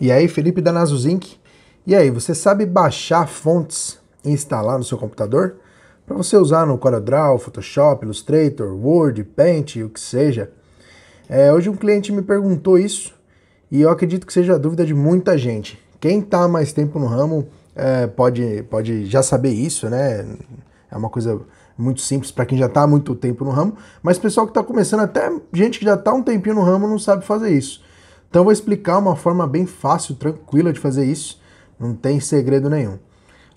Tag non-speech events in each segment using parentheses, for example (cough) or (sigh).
E aí, Felipe da Nazuzink. E aí, você sabe baixar fontes e instalar no seu computador? Para você usar no CorelDRAW, Photoshop, Illustrator, Word, Paint, o que seja. É, hoje um cliente me perguntou isso e eu acredito que seja a dúvida de muita gente. Quem está mais tempo no ramo é, pode, pode já saber isso, né? É uma coisa muito simples para quem já está há muito tempo no ramo, mas pessoal que está começando, até gente que já está um tempinho no ramo não sabe fazer isso. Então vou explicar uma forma bem fácil, tranquila de fazer isso, não tem segredo nenhum.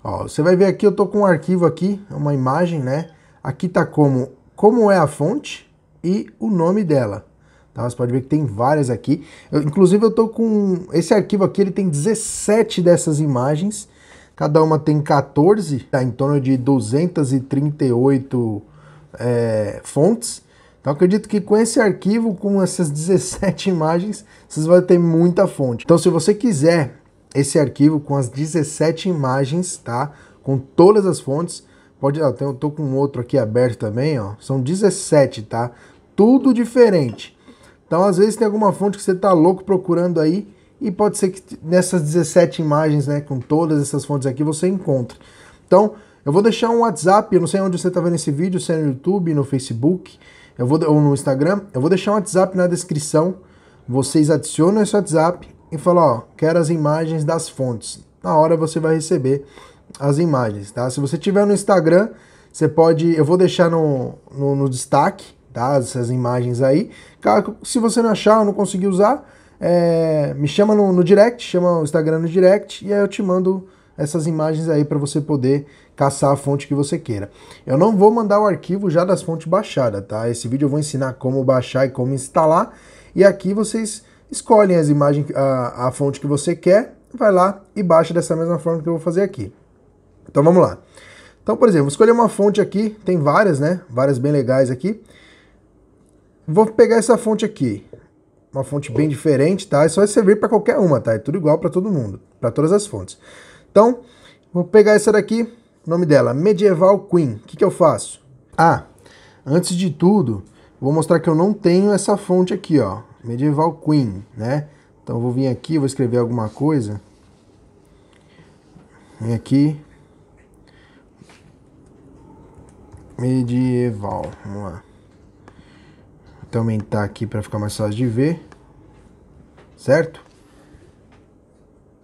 Ó, você vai ver aqui, eu tô com um arquivo aqui, uma imagem, né? Aqui tá como, como é a fonte e o nome dela. Tá? Você pode ver que tem várias aqui. Eu, inclusive eu tô com, esse arquivo aqui, ele tem 17 dessas imagens, cada uma tem 14, tá? Em torno de 238 é, eh, fontes. Então acredito que com esse arquivo, com essas 17 (laughs) imagens, vocês vão ter muita fonte. Então se você quiser esse arquivo com as 17 imagens, tá? Com todas as fontes, pode, ó, eu tô com outro aqui aberto também, ó. São 17, tá? Tudo diferente. Então às vezes tem alguma fonte que você tá louco procurando aí e pode ser que nessas 17 imagens, né, com todas essas fontes aqui, você encontre. Então, eu vou deixar um WhatsApp, eu não sei onde você está vendo esse vídeo, se é no YouTube, no Facebook, eu vou, ou no Instagram, eu vou deixar um WhatsApp na descrição. Vocês adicionam esse WhatsApp e falam, ó, quero as imagens das fontes. Na hora você vai receber as imagens, tá? Se você tiver no Instagram, você pode, eu vou deixar no, no, no destaque, tá? Essas imagens aí. Se você não achar ou não conseguir usar, é, me chama no, no direct, chama o Instagram no direct e aí eu te mando essas imagens aí para você poder caçar a fonte que você queira. Eu não vou mandar o arquivo já das fontes baixadas, tá? Esse vídeo eu vou ensinar como baixar e como instalar. E aqui vocês escolhem as imagens, a, a fonte que você quer, vai lá e baixa dessa mesma forma que eu vou fazer aqui. Então vamos lá. Então, por exemplo, escolher uma fonte aqui, tem várias, né? Várias bem legais aqui. Vou pegar essa fonte aqui, uma fonte bem diferente, tá? Isso é vai servir para qualquer uma, tá? É tudo igual para todo mundo, para todas as fontes. Então, vou pegar essa daqui, o nome dela, Medieval Queen. O que, que eu faço? Ah, antes de tudo, vou mostrar que eu não tenho essa fonte aqui, ó, Medieval Queen, né? Então, vou vir aqui, vou escrever alguma coisa. Vem aqui. Medieval, vamos lá. Vou aumentar aqui para ficar mais fácil de ver. Certo?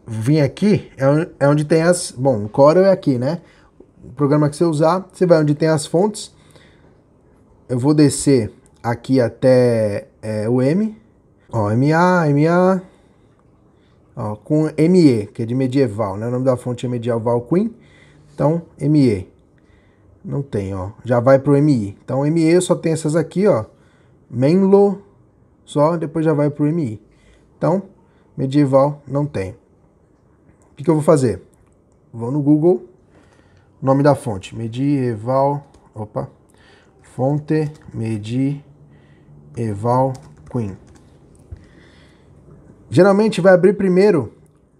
vim aqui, é, é onde tem as... Bom, o Corel é aqui, né? O programa que você usar, você vai onde tem as fontes. Eu vou descer aqui até é, o M. Ó, MA, MA... Ó, com ME, que é de medieval, né? O nome da fonte é Medieval Queen. Então, ME. Não tem, ó. Já vai pro MI. Então, ME só tem essas aqui, ó. Menlo, só, depois já vai pro MI. Então, medieval não tem que, que eu vou fazer? Vou no Google, nome da fonte, medieval, opa, fonte medieval queen. Geralmente vai abrir primeiro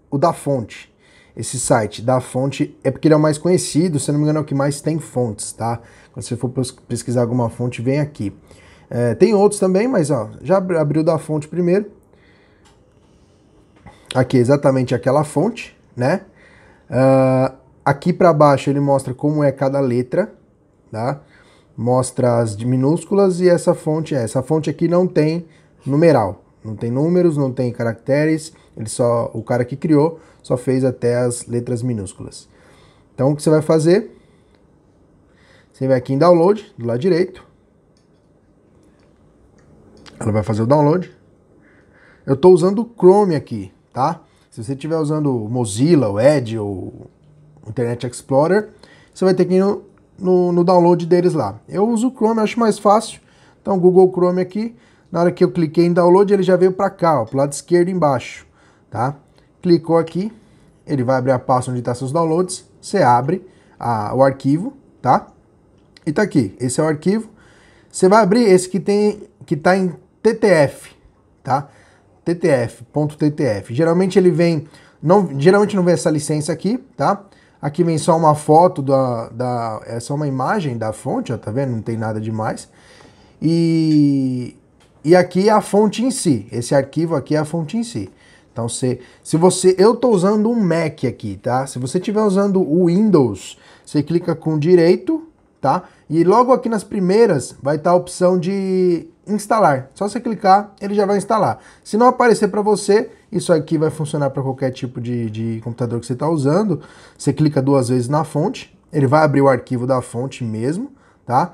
o da fonte. Esse site da fonte é porque ele é o mais conhecido, se não me engano é o que mais tem fontes, tá? Quando você for pesquisar alguma fonte, vem aqui. É, tem outros também, mas ó, já abriu da fonte primeiro. Aqui é exatamente aquela fonte né? Uh, aqui para baixo ele mostra como é cada letra, tá? Mostra as minúsculas e essa fonte é. Essa fonte aqui não tem numeral, não tem números, não tem caracteres, ele só o cara que criou só fez até as letras minúsculas. Então o que você vai fazer? Você vai aqui em download, do lado direito. Ela vai fazer o download. Eu estou usando o Chrome aqui, tá? Se você estiver usando o Mozilla, o Edge ou Internet Explorer, você vai ter que ir no, no, no download deles lá. Eu uso o Chrome, acho mais fácil. Então, Google Chrome aqui, na hora que eu cliquei em download, ele já veio para cá, para o lado esquerdo embaixo, tá? Clicou aqui, ele vai abrir a pasta onde está seus downloads, você abre a, o arquivo, tá? E tá aqui, esse é o arquivo. Você vai abrir esse que tem que tá em TTF, tá? TTF, ponto .ttf. Geralmente ele vem, não, geralmente não vem essa licença aqui, tá? Aqui vem só uma foto da, da é só uma imagem da fonte, ó, tá vendo? Não tem nada demais. E e aqui é a fonte em si. Esse arquivo aqui é a fonte em si. Então se, se você, eu tô usando um Mac aqui, tá? Se você estiver usando o Windows, você clica com direito, tá? E logo aqui nas primeiras vai estar tá a opção de instalar. Só você clicar, ele já vai instalar. Se não aparecer para você, isso aqui vai funcionar para qualquer tipo de, de computador que você está usando. Você clica duas vezes na fonte, ele vai abrir o arquivo da fonte mesmo, tá?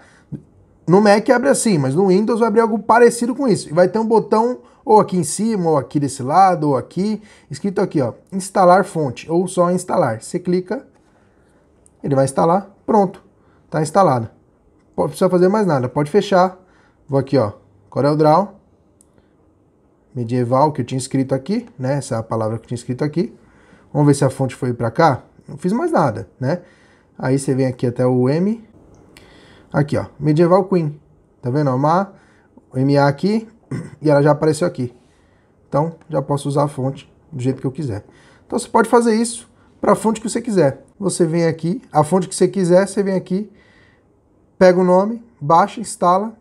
No Mac abre assim, mas no Windows vai abrir algo parecido com isso. E vai ter um botão ou aqui em cima, ou aqui desse lado, ou aqui, escrito aqui, ó, instalar fonte, ou só instalar. Você clica, ele vai instalar, pronto, tá instalado. Não precisa fazer mais nada, pode fechar. Vou aqui, ó, CorelDRAW é medieval que eu tinha escrito aqui, né? Essa é palavra que eu tinha escrito aqui. Vamos ver se a fonte foi para cá. Não fiz mais nada, né? Aí você vem aqui até o M. Aqui, ó, Medieval Queen. Tá vendo? O o MA aqui (clears throat) e ela já apareceu aqui. Então, já posso usar a fonte do jeito que eu quiser. Então, você pode fazer isso para a fonte que você quiser. Você vem aqui, a fonte que você quiser, você vem aqui, pega o nome, baixa, instala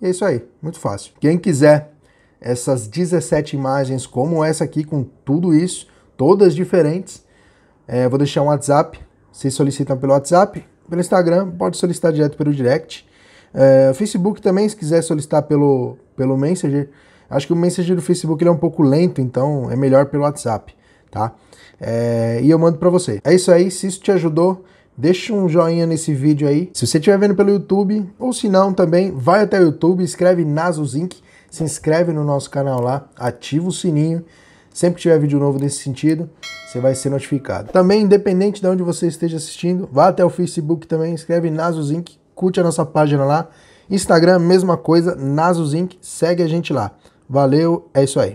e é isso aí, muito fácil. Quem quiser essas 17 imagens como essa aqui, com tudo isso, todas diferentes, é, vou deixar um WhatsApp, vocês solicitam pelo WhatsApp, pelo Instagram, pode solicitar direto pelo direct. É, Facebook também, se quiser solicitar pelo, pelo Messenger. Acho que o Messenger do Facebook ele é um pouco lento, então é melhor pelo WhatsApp, tá? É, e eu mando para você. É isso aí, se isso te ajudou, Deixa um joinha nesse vídeo aí. Se você estiver vendo pelo YouTube, ou se não também, vai até o YouTube, escreve Nasus Inc., se inscreve no nosso canal lá, ativa o sininho. Sempre que tiver vídeo novo nesse sentido, você vai ser notificado. Também, independente de onde você esteja assistindo, vá até o Facebook também, escreve Nasus Inc., curte a nossa página lá. Instagram, mesma coisa, Nasus Inc., segue a gente lá. Valeu, é isso aí.